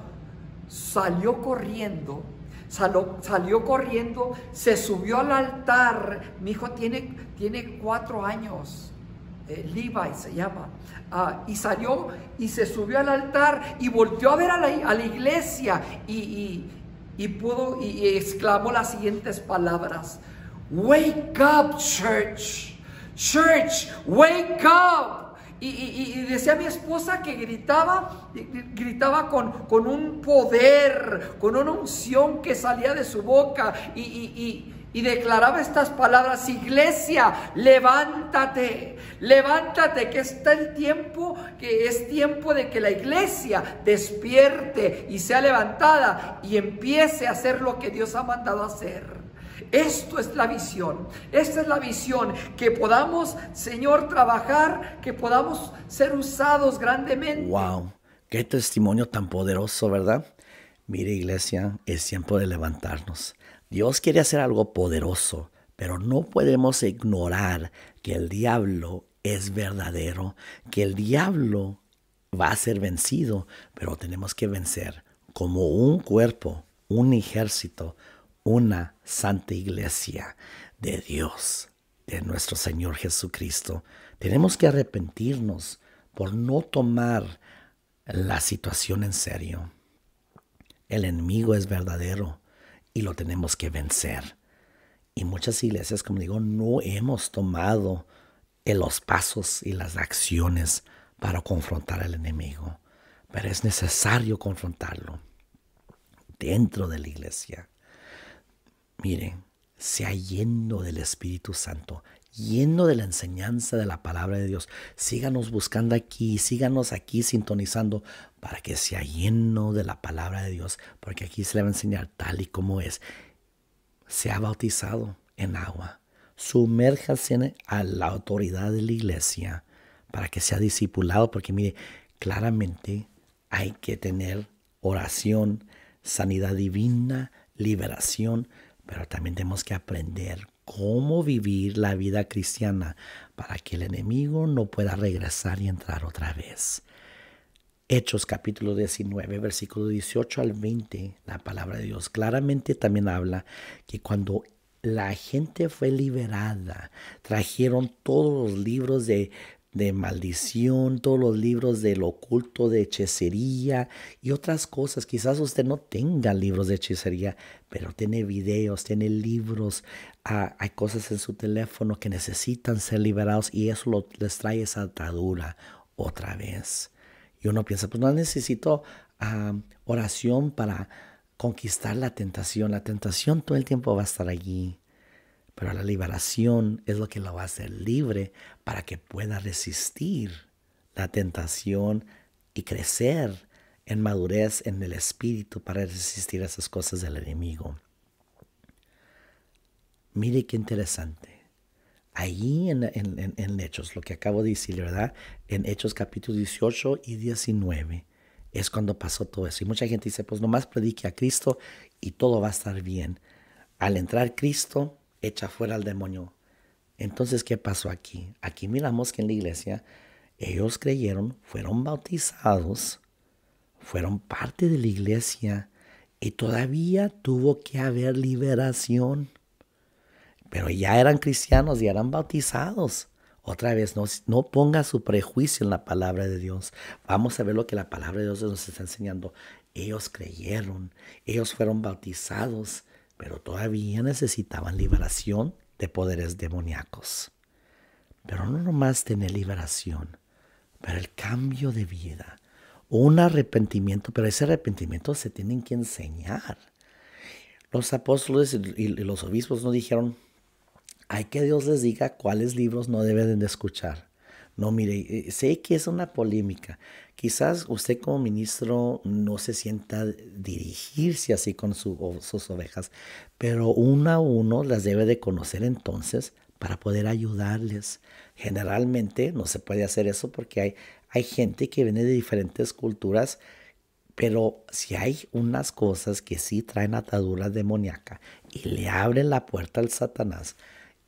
salió corriendo Salió, salió, corriendo, se subió al altar. Mi hijo tiene, tiene cuatro años, eh, Levi se llama, ah, y salió y se subió al altar y volvió a ver a la, iglesia y, pudo y exclamó las siguientes palabras: Wake up, church. Church, wake up. Y, decía mi esposa que gritaba, gritaba con, con, un poder, con una unción que salía de su boca y, y declaraba estas palabras, iglesia, levántate, levántate, que está el tiempo, que es tiempo de que la iglesia despierte y sea levantada y empiece a hacer lo que Dios ha mandado hacer. Esto es la visión. Esta es la visión. Que podamos, Señor, trabajar, que podamos ser usados grandemente. ¡Wow! ¡Qué testimonio tan poderoso, verdad! Mire, iglesia, es tiempo de levantarnos. Dios quiere hacer algo poderoso, pero no podemos ignorar que el diablo es verdadero, que el diablo va a ser vencido, pero tenemos que vencer como un cuerpo, un ejército, una Santa Iglesia de Dios, de nuestro Señor Jesucristo, tenemos que arrepentirnos por no tomar la situación en serio. El enemigo es verdadero y lo tenemos que vencer. Y muchas iglesias, como digo, no hemos tomado eh, los pasos y las acciones para confrontar al enemigo, pero es necesario confrontarlo dentro de la iglesia miren, sea lleno del Espíritu Santo, lleno de la enseñanza de la palabra de Dios. Síganos buscando aquí, síganos aquí sintonizando para que sea lleno de la palabra de Dios, porque aquí se le va a enseñar tal y como es. Sea bautizado en agua, sumérjase a la autoridad de la iglesia para que sea discipulado, porque mire, claramente hay que tener oración, sanidad divina, liberación, pero también tenemos que aprender cómo vivir la vida cristiana para que el enemigo no pueda regresar y entrar otra vez. Hechos capítulo 19, versículo 18 al 20, la palabra de Dios claramente también habla que cuando la gente fue liberada, trajeron todos los libros de de maldición, todos los libros del oculto, de hechicería y otras cosas. Quizás usted no tenga libros de hechicería, pero tiene videos, tiene libros, ah, hay cosas en su teléfono que necesitan ser liberados y eso lo, les trae esa atadura otra vez. Y uno piensa, pues no necesito oración para conquistar la tentación. La tentación todo el tiempo va a estar allí. Pero la liberación es lo que lo va a hacer libre para que pueda resistir la tentación y crecer en madurez en el espíritu para resistir esas cosas del enemigo. Mire qué interesante. Allí en, en, en, Hechos, lo que acabo de decir, ¿verdad? En Hechos capítulo 18 y 19 es cuando pasó todo eso. Y mucha gente dice, pues nomás predique a Cristo y todo va a estar bien. Al entrar Cristo, echa fuera al demonio. Entonces, ¿qué pasó aquí? Aquí miramos que en la iglesia ellos creyeron, fueron bautizados, fueron parte de la iglesia y todavía tuvo que haber liberación. Pero ya eran cristianos y eran bautizados. Otra vez, no, no, ponga su prejuicio en la palabra de Dios. Vamos a ver lo que la palabra de Dios nos está enseñando. Ellos creyeron, ellos fueron bautizados, pero todavía necesitaban liberación de poderes demoníacos. Pero no nomás tener liberación, pero el cambio de vida, un arrepentimiento, pero ese arrepentimiento se tienen que enseñar. Los apóstoles y los obispos no dijeron, hay que Dios les diga cuáles libros no deben de escuchar. No, mire, eh, sé que es una polémica. Quizás usted como ministro no se sienta dirigirse así con sus ovejas, pero uno a uno las debe de conocer entonces para poder ayudarles. Generalmente no se puede hacer eso porque hay, hay gente que viene de diferentes culturas pero si hay unas cosas que sí traen ataduras demoníacas y le abren la puerta al Satanás,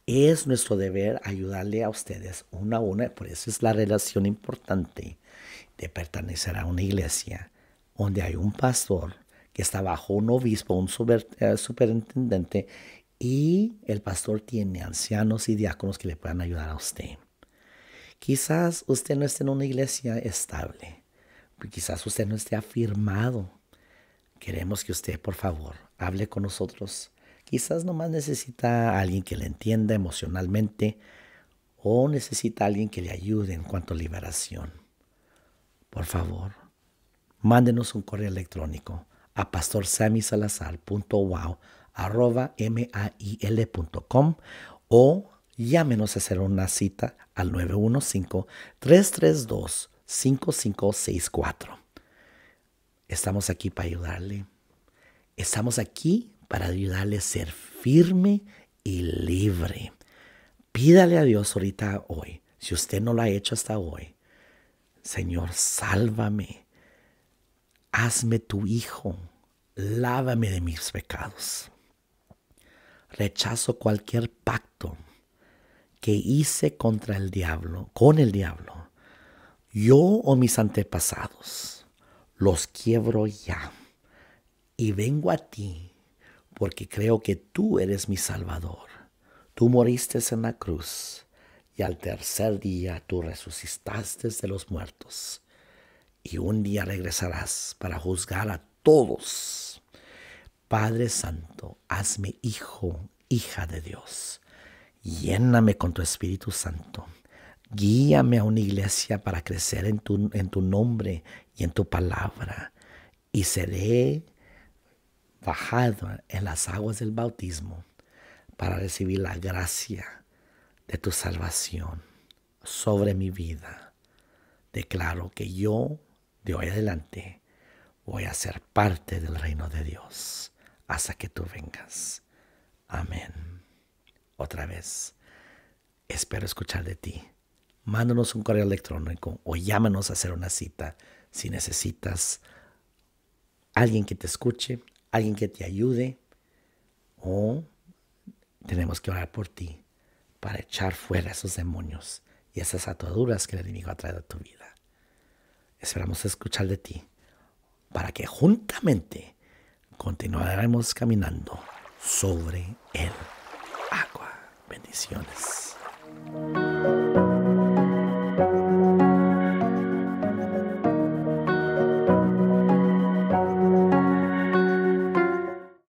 es nuestro deber ayudarle a ustedes una a una. Por eso es la relación importante de pertenecer a una iglesia donde hay un pastor que está bajo un obispo, un eh, superintendente, y el pastor tiene ancianos y diáconos que le puedan ayudar a usted. Quizás usted no esté en una iglesia estable, quizás usted no esté afirmado. Queremos que usted, por favor, hable con nosotros Quizás nomás necesita a alguien que le entienda emocionalmente o necesita alguien que le ayude en cuanto a liberación. Por favor, mándenos un correo electrónico a pastorsamisalazar.wow@mail.com o llámenos a hacer una cita al 915-332-5564. Estamos aquí para ayudarle. Estamos aquí para ayudarle a ser firme y libre. Pídale a Dios ahorita hoy, si usted no lo ha hecho hasta hoy, Señor, sálvame, hazme tu hijo, lávame de mis pecados. Rechazo cualquier pacto que hice contra el diablo, con el diablo, yo o mis antepasados, los quiebro ya y vengo a ti porque creo que tú eres mi Salvador. Tú moriste en la cruz y al tercer día tú resucitaste de los muertos y un día regresarás para juzgar a todos. Padre Santo, hazme hijo, hija de Dios. Lléname con tu Espíritu Santo. Guíame a una iglesia para crecer en tu, en tu nombre y en tu palabra. Y seré bajado en las aguas del bautismo para recibir la gracia de tu salvación sobre mi vida. Declaro que yo de hoy adelante voy a ser parte del reino de Dios hasta que tú vengas. Amén. Otra vez, espero escuchar de ti. Mándanos un correo electrónico o llámanos a hacer una cita si necesitas alguien que te escuche alguien que te ayude o tenemos que orar por ti para echar fuera esos demonios y esas ataduras que el enemigo ha traído a tu vida. Esperamos escuchar de ti para que juntamente continuaremos caminando sobre el agua. Bendiciones.